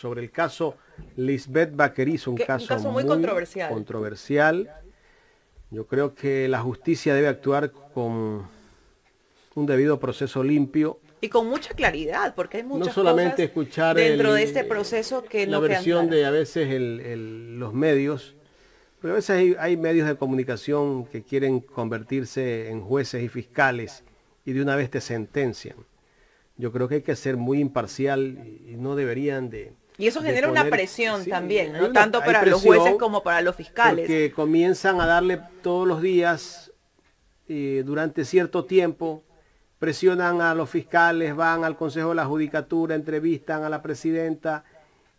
sobre el caso Lisbeth Baqueriz, un, un, caso muy, controversial. controversial. Yo creo que la justicia debe actuar con un debido proceso limpio. Y con mucha claridad, porque hay muchas no solamente cosas escuchar dentro de este proceso que la no versión de a veces los medios, pero a veces hay medios de comunicación que quieren convertirse en jueces y fiscales y de una vez te sentencian. Yo creo que hay que ser muy imparcial y no deberían de, y eso genera una presión también, no tanto para los jueces como para los fiscales. Que comienzan a darle todos los días, eh, durante cierto tiempo, presionan a los fiscales, van al Consejo de la Judicatura, entrevistan a la presidenta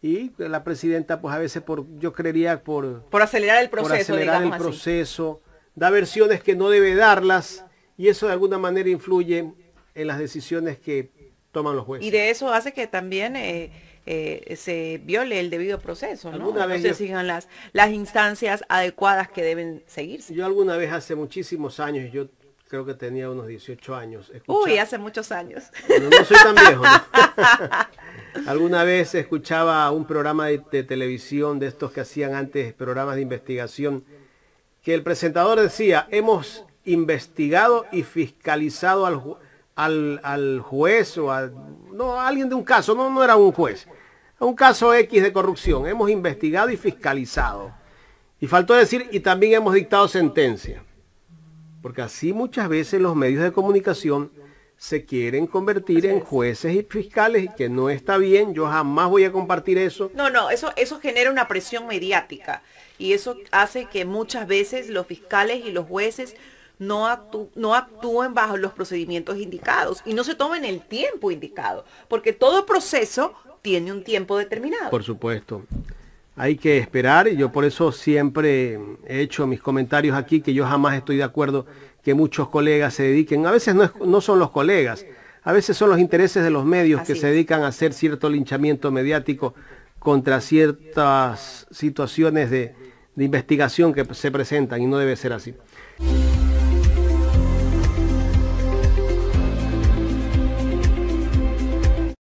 y la presidenta pues a veces por yo creería por por acelerar el proceso, por acelerar el proceso da versiones que no debe darlas y eso de alguna manera influye en las decisiones que toman los jueces. Y de eso hace que también eh, eh, se viole el debido proceso, ¿no? se sigan las, las instancias adecuadas que deben seguirse. Yo alguna vez hace muchísimos años, yo creo que tenía unos 18 años. Uy, hace muchos años. no soy tan viejo. alguna vez escuchaba un programa de, televisión de estos que hacían antes programas de investigación, que el presentador decía, hemos investigado y fiscalizado al al, juez o a, no, alguien de un caso, no, no era un juez, un caso X de corrupción. Hemos investigado y fiscalizado. Y faltó decir, y también hemos dictado sentencia. Porque así muchas veces los medios de comunicación se quieren convertir en jueces y fiscales que no está bien, yo jamás voy a compartir eso. No, no, eso, eso genera una presión mediática y eso hace que muchas veces los fiscales y los jueces no, no actúen bajo los procedimientos indicados y no se tomen el tiempo indicado, porque todo proceso tiene un tiempo determinado. Por supuesto. Hay que esperar y yo por eso siempre he hecho mis comentarios aquí que yo jamás estoy de acuerdo que muchos colegas se dediquen. A veces no, son los colegas, a veces son los intereses de los medios que se dedican a hacer cierto linchamiento mediático contra ciertas situaciones de investigación que se presentan y no debe ser así.